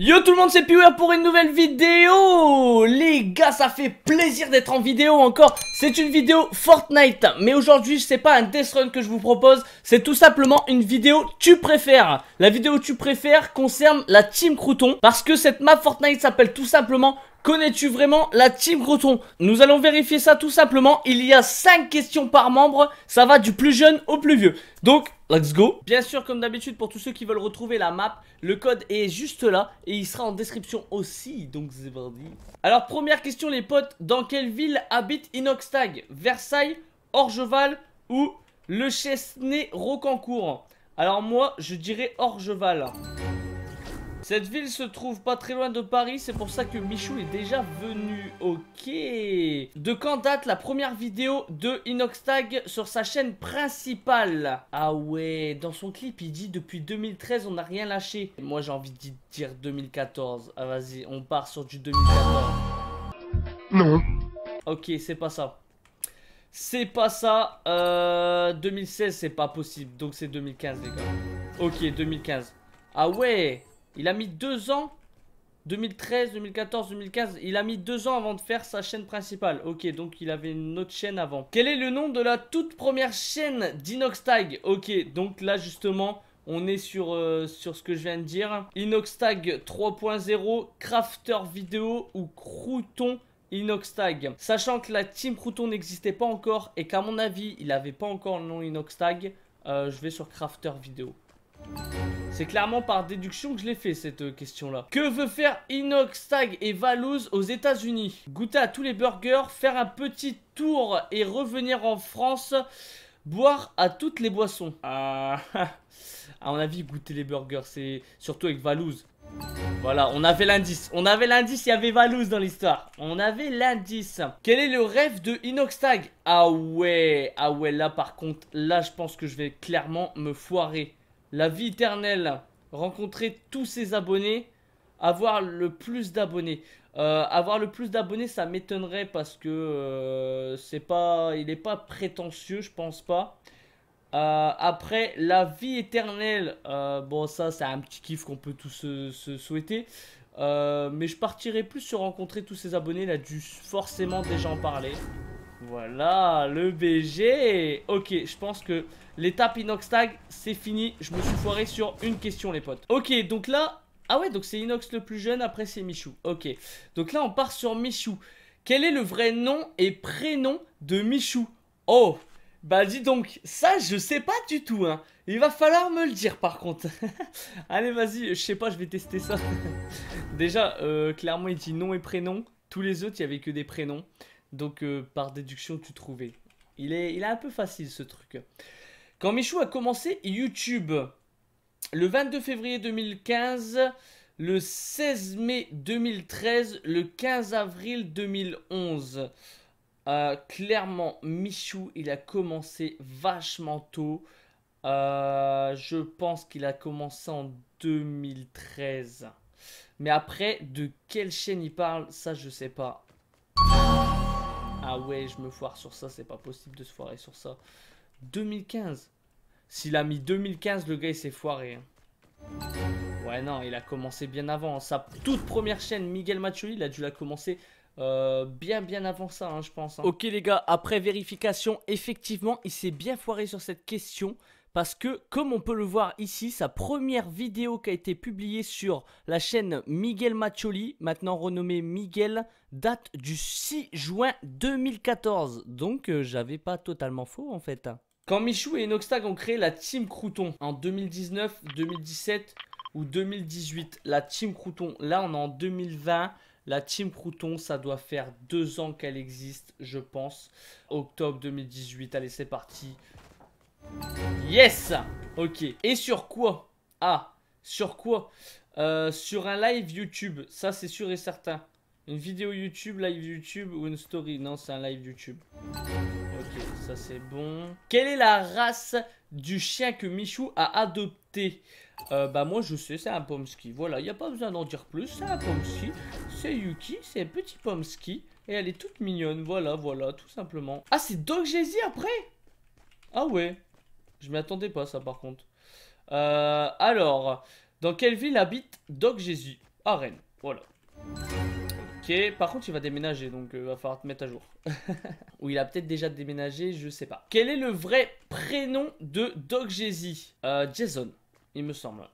Yo tout le monde, c'est Pewer pour une nouvelle vidéo Les gars, ça fait plaisir d'être en vidéo encore C'est une vidéo Fortnite Mais aujourd'hui, c'est pas un Death Run que je vous propose C'est tout simplement une vidéo tu préfères La vidéo tu préfères concerne la Team Crouton Parce que cette map Fortnite s'appelle tout simplement Connais-tu vraiment la Team Crouton Nous allons vérifier ça tout simplement. Il y a 5 questions par membre. Ça va du plus jeune au plus vieux. Donc, Let's go Bien sûr, comme d'habitude, pour tous ceux qui veulent retrouver la map, le code est juste là et il sera en description aussi, donc c'est Alors, première question les potes, dans quelle ville habite Inoxtag Versailles, Orgeval ou Le Chesnay-Rocancourt Alors moi, je dirais Orgeval. Cette ville se trouve pas très loin de Paris, c'est pour ça que Michou est déjà venu. Ok. De quand date la première vidéo de Inoxtag sur sa chaîne principale Ah ouais, dans son clip, il dit depuis 2013, on n'a rien lâché. Moi, j'ai envie de dire 2014. Ah vas-y, on part sur du 2014. Non. Ok, c'est pas ça. C'est pas ça. 2016, euh, c'est pas possible. Donc c'est 2015, les gars. Ok, 2015. Ah ouais il a mis deux ans 2013, 2014, 2015, il a mis deux ans avant de faire sa chaîne principale. Ok, donc il avait une autre chaîne avant. Quel est le nom de la toute première chaîne d'Inoxtag Ok, donc là justement, on est sur, euh, sur ce que je viens de dire. Inoxtag 3.0, Crafter Vidéo ou Crouton Inoxtag. Sachant que la team Crouton n'existait pas encore et qu'à mon avis, il n'avait pas encore le nom Inoxtag, euh, je vais sur Crafter Vidéo. C'est clairement par déduction que je l'ai fait cette euh, question-là. Que veut faire Inox, et Valouz aux États-Unis Goûter à tous les burgers, faire un petit tour et revenir en France, boire à toutes les boissons. Ah, à mon avis, goûter les burgers, c'est surtout avec Valouz. Voilà, on avait l'indice. On avait l'indice, il y avait Valouz dans l'histoire. On avait l'indice. Quel est le rêve de Inoxtag Ah ouais, ah ouais, là par contre, là je pense que je vais clairement me foirer la vie éternelle, rencontrer tous ses abonnés, avoir le plus d'abonnés. Euh, avoir le plus d'abonnés, ça m'étonnerait parce que euh, c'est pas, il n'est pas prétentieux, je pense pas. Euh, après, la vie éternelle, bon ça c'est un petit kiff qu'on peut tous se, souhaiter. mais je partirai plus sur rencontrer tous ses abonnés, il a dû forcément déjà en parler. Voilà, le BG Ok, je pense que l'étape Inox Tag, c'est fini. Je me suis foiré sur une question, les potes. Ok, donc là... Ah ouais, donc c'est Inox le plus jeune, après c'est Michou. Ok, donc là, on part sur Michou. Quel est le vrai nom et prénom de Michou Oh bah dis donc, ça je sais pas du tout hein. Il va falloir me le dire par contre. Allez vas-y, je sais pas, je vais tester ça. Déjà, euh, clairement il dit nom et prénom. Tous les autres, il y avait que des prénoms. Donc euh, par déduction, tu trouvais. Il est, il est un peu facile ce truc. Quand Michou a commencé YouTube, le 22 février 2015, le 16 mai 2013, le 15 avril 2011. Euh, clairement, Michou, il a commencé vachement tôt. Euh, je pense qu'il a commencé en 2013. Mais après, de quelle chaîne il parle, ça je sais pas. Ah ouais, je me foire sur ça, c'est pas possible de se foirer sur ça. 2015. S'il a mis 2015, le gars il s'est foiré. Hein. Ouais, non, il a commencé bien avant. Sa toute première chaîne, Miguel Macholi, il a dû la commencer euh, bien bien avant ça, hein, je pense. Hein. Ok les gars, après vérification, effectivement, il s'est bien foiré sur cette question parce que comme on peut le voir ici, sa première vidéo qui a été publiée sur la chaîne Miguel Maccioli, maintenant renommée Miguel, date du 6 juin 2014. Donc euh, j'avais pas totalement faux en fait. Quand Michou et Enoxtag ont créé la Team Crouton en 2019, 2017 ou 2018, la Team Crouton, là on est en 2020. La Team Crouton, ça doit faire deux ans qu'elle existe, je pense. Octobre 2018, allez, c'est parti. Yes Ok. Et sur quoi Ah, sur quoi euh, Sur un live YouTube, ça c'est sûr et certain. Une vidéo YouTube, live YouTube ou une story Non, c'est un live YouTube. Ok, ça c'est bon. Quelle est la race du chien que Michou a adopté euh, Bah moi je sais, c'est un Pomsky. Voilà, il a pas besoin d'en dire plus. C'est un Pomsky. C'est Yuki, c'est un petit Pomsky. Et elle est toute mignonne. Voilà, voilà, tout simplement. Ah, c'est Dog après Ah ouais je m'y attendais pas, ça, par contre. Euh, alors, dans quelle ville habite Doc Jésus À Rennes, voilà. Ok, par contre, il va déménager, donc il euh, va falloir te mettre à jour. Ou il a peut-être déjà déménagé, je sais pas. Quel est le vrai prénom de Doc Jésus euh, Jason, il me semble.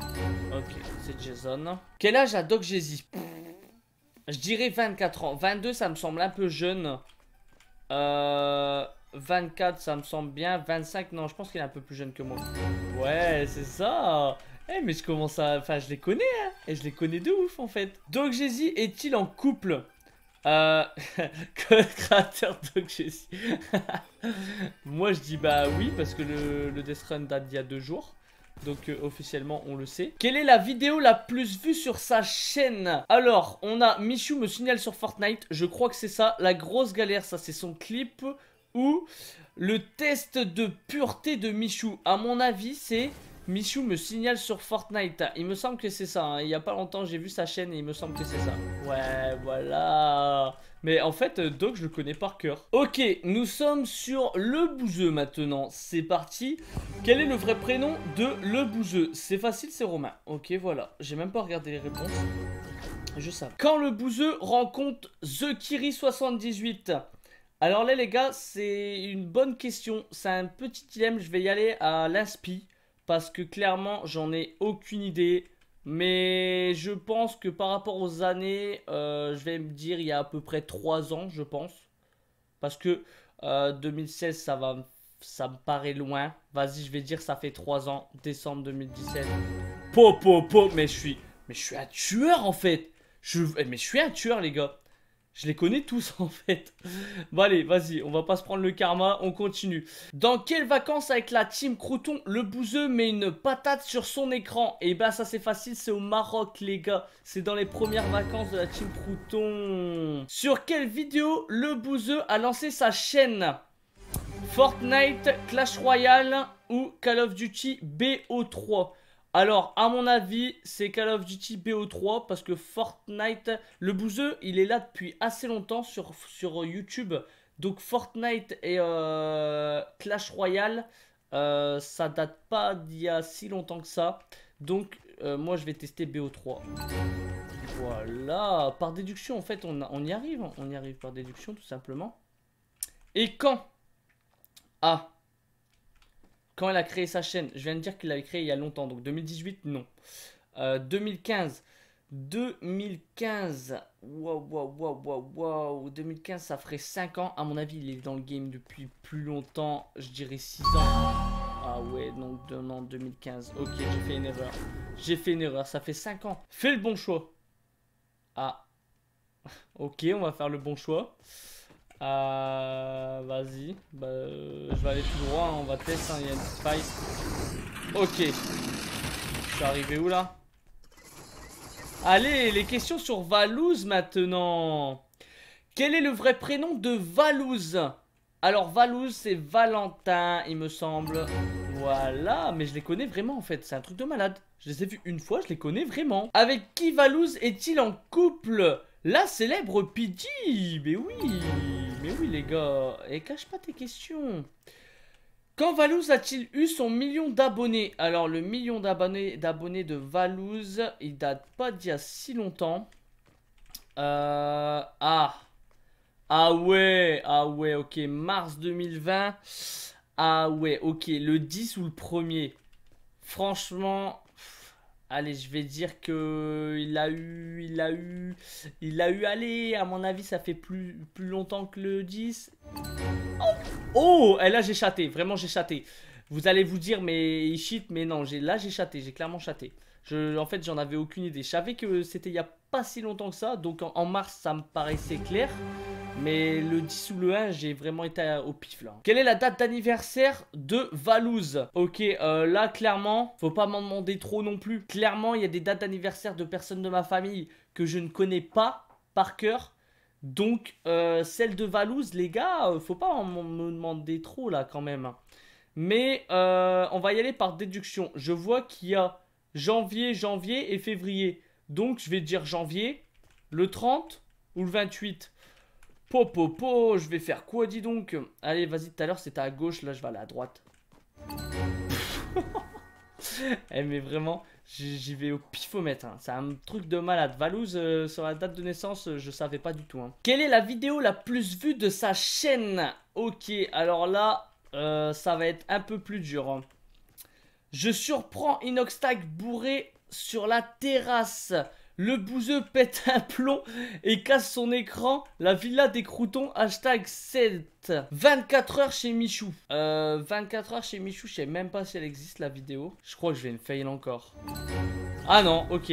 Ok, c'est Jason. Quel âge a Doc Jésus Je dirais 24 ans. 22, ça me semble un peu jeune. Euh... 24, ça me semble bien. 25, non, je pense qu'il est un peu plus jeune que moi. Ouais, c'est ça. Eh, mais je commence à... Enfin, je les connais, hein. Et je les connais de ouf, en fait. Doc est-il en couple euh, créateur Doc Moi je dis bah oui parce que le, le Death Run date d'il y a deux jours. Donc euh, officiellement on le sait. Quelle est la vidéo la plus vue sur sa chaîne Alors on a Michou me signale sur Fortnite. Je crois que c'est ça. La grosse galère ça c'est son clip ou le test de pureté de Michou. À mon avis, c'est Michou me signale sur Fortnite. Il me semble que c'est ça. Hein. Il y a pas longtemps, j'ai vu sa chaîne et il me semble que c'est ça. Ouais, voilà. Mais en fait, euh, Doc, je le connais par cœur. Ok, nous sommes sur le Bouzeux maintenant. C'est parti. Quel est le vrai prénom de le Bouzeux C'est facile, c'est Romain. Ok, voilà. J'ai même pas regardé les réponses. Je sais. Quand le bouseux rencontre The Kiri 78 alors là les gars, c'est une bonne question, c'est un petit dilemme, je vais y aller à l'inspi parce que clairement j'en ai aucune idée. Mais je pense que par rapport aux années, euh, je vais me dire il y a à peu près 3 ans, je pense. Parce que 2016, euh, ça, va, ça me paraît loin. Vas-y, je vais dire ça fait 3 ans, décembre 2017. Po, po, mais je suis, mais je suis un tueur en fait. Je, eh, mais je suis un tueur les gars. Je les connais tous en fait. Bon allez, vas-y, on va pas se prendre le karma, on continue. Dans quelles vacances avec la team Crouton, le Bouzeux met une patate sur son écran Et eh ben, ça c'est facile, c'est au Maroc les gars. C'est dans les premières vacances de la team Crouton. Sur quelle vidéo le Bouzeux a lancé sa chaîne Fortnite, Clash Royale ou Call of Duty BO3 alors, à mon avis, c'est Call of Duty BO3 parce que Fortnite, le bouseux, il est là depuis assez longtemps sur, sur YouTube. Donc, Fortnite et euh, Clash Royale, euh, ça date pas d'il y a si longtemps que ça. Donc, euh, moi, je vais tester BO3. Voilà, par déduction, en fait, on, on y arrive. On y arrive par déduction, tout simplement. Et quand Ah quand elle a créé sa chaîne, je viens de dire qu'il l'avait créé il y a longtemps, donc 2018, non. 2015. Euh, 2015, waouh, waouh, waouh, waouh, wow 2015, ça ferait 5 ans. À mon avis, il est dans le game depuis plus longtemps, je dirais 6 ans. Ah ouais, donc non, 2015. Ok, j'ai fait une erreur. J'ai fait une erreur, ça fait 5 ans. Fais le bon choix. Ah, ok, on va faire le bon choix ah Vas-y, bah, euh, je vais aller tout droit, hein. on va tester, hein. il Ok, je suis arrivé où là Allez, les questions sur Valouz maintenant. Quel est le vrai prénom de Valouz Alors Valouz, c'est Valentin, il me semble. Voilà, mais je les connais vraiment en fait, c'est un truc de malade. Je les ai vus une fois, je les connais vraiment. Avec qui Valouz est-il en couple La célèbre Pidgey, mais oui oui, les gars, et cache pas tes questions. Quand Valouz a-t-il eu son million d'abonnés Alors, le million d'abonnés de Valouz, il date pas d'il y a si longtemps. Euh, ah. Ah ouais, ah ouais, ok. Mars 2020. Ah ouais, ok. Le 10 ou le 1er. Franchement, Allez, je vais dire que il a eu, il a eu, il a eu, allez, à mon avis, ça fait plus, plus longtemps que le 10. Oh, oh et eh, là, j'ai chaté, vraiment, j'ai chaté. Vous allez vous dire, mais il shit mais non, là, j'ai chaté, j'ai clairement chaté. Je, en fait, j'en avais aucune idée. Je savais que c'était il n'y a pas si longtemps que ça, donc en mars, ça me paraissait clair. Mais le 10 ou le 1, j'ai vraiment été au pif là. Quelle est la date d'anniversaire de Valouze Ok, euh, là clairement, faut pas m'en demander trop non plus. Clairement, il y a des dates d'anniversaire de personnes de ma famille que je ne connais pas par cœur. Donc, euh, celle de Valouz, les gars, euh, faut pas m'en demander trop là quand même. Mais on va y aller par déduction. Je vois qu'il y a janvier, janvier et février. Donc, je vais dire janvier, le 30 ou le 28. Popo, po, je vais faire quoi, dis donc Allez, vas-y, tout à l'heure, c'était à gauche, là, je vais aller à droite. eh, mais vraiment, j'y vais au pifomètre. Hein. C'est un truc de malade. Valouze, euh, sur la date de naissance, euh, je savais pas du tout. Hein. Quelle est la vidéo la plus vue de sa chaîne Ok, alors là, euh, ça va être un peu plus dur. Hein. Je surprends Inoxtag bourré sur la terrasse. Le bouseux pète un plomb et casse son écran. La villa des croutons, hashtag 7. 24 heures chez Michou. 24 euh, heures chez Michou, je sais même pas si elle existe la vidéo. Je crois que je vais me fail encore. Ah non, ok.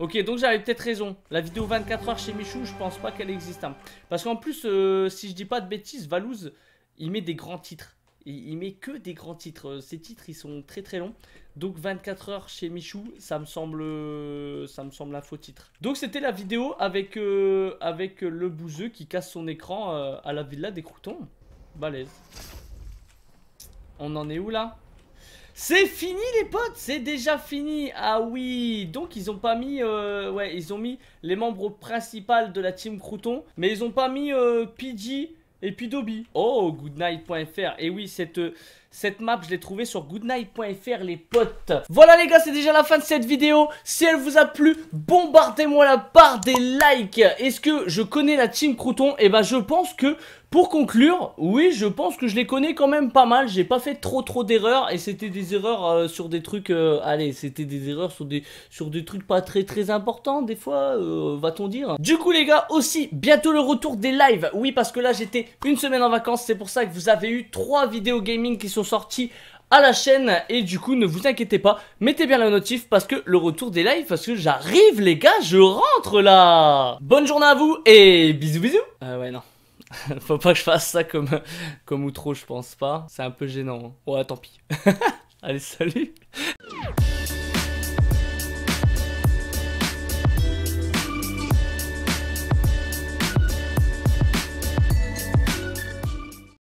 Ok, donc j'avais peut-être raison. La vidéo 24 heures chez Michou, je pense pas qu'elle existe. Hein. Parce qu'en plus, euh, si je dis pas de bêtises, Valouz, il met des grands titres. Il, met que des grands titres. Euh, ces titres, ils sont très très longs. Donc 24 heures chez Michou, ça me semble, euh, ça me semble un faux titre. Donc c'était la vidéo avec, euh, avec le bouseux qui casse son écran à la villa des croutons. Balèze. On en est où là c'est fini les potes, c'est déjà fini. Ah oui, donc ils ont pas mis, ouais, ils ont mis les membres principaux de la team Crouton, mais ils ont pas mis PG, et puis Dobby. Oh, goodnight.fr. Et oui, cette euh, cette map, je l'ai trouvée sur goodnight.fr, les potes. Voilà les gars, c'est déjà la fin de cette vidéo. Si elle vous a plu, bombardez-moi la barre des likes. Est-ce que je connais la team Crouton Et eh ben, je pense que pour conclure, oui, je pense que je les connais quand même pas mal. J'ai pas fait trop trop d'erreurs et c'était des erreurs euh, sur des trucs. Euh, allez, c'était des erreurs sur des sur des trucs pas très très importants des fois, euh, va-t-on dire. Du coup, les gars, aussi bientôt le retour des lives. Oui, parce que là j'étais une semaine en vacances, c'est pour ça que vous avez eu trois vidéos gaming qui sont sortie à la chaîne et du coup ne vous inquiétez pas, mettez bien la notif parce que le retour des lives, parce que j'arrive les gars, je rentre là Bonne journée à vous et bisous bisous euh, ouais non. Faut pas que je fasse ça comme, comme outro, je pense pas. C'est un peu gênant. Hein. Ouais, tant pis. Allez, salut